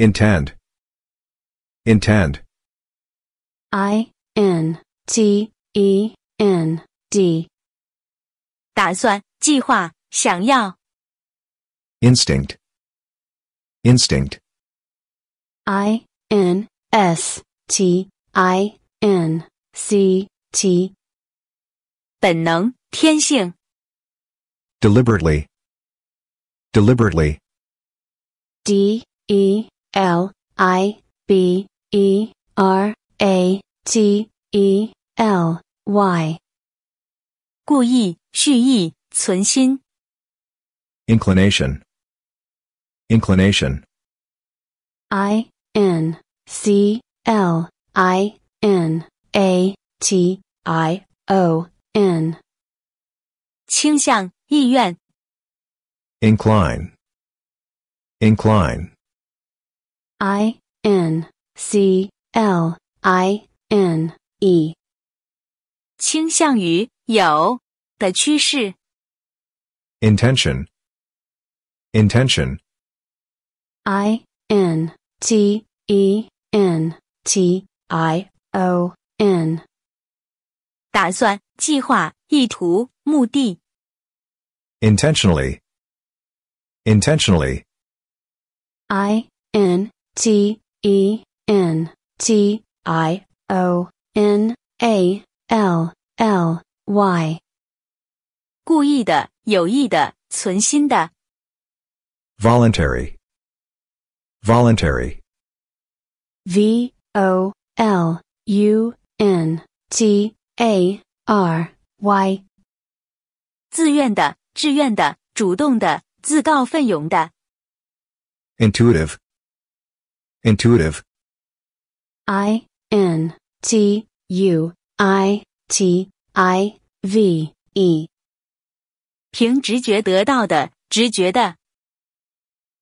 Intend. Intend. I N T E N D。打算、计划、想要。Instinct. Instinct. I N S T I N C T。本能、天性。Deliberately. Deliberately. D E L I B E R A T E L Y。故意、蓄意、存心。Inclination, inclination. I N C L I N A T I O N。倾向、意愿。Incline, incline. I n c l i n e，倾向于有的趋势。Intention，intention，i n t e n t i o n，打算、计划、意图、目的。Intentionally，intentionally，i n T E N T I O N A L L Y，故意的、有意的、存心的。Voluntary, voluntary. V O L U N T A R Y，自愿的、志愿的、主动的、自告奋勇的。Intuitive, Intuitive. I N T U I T I V E。凭直觉得到的，直觉的。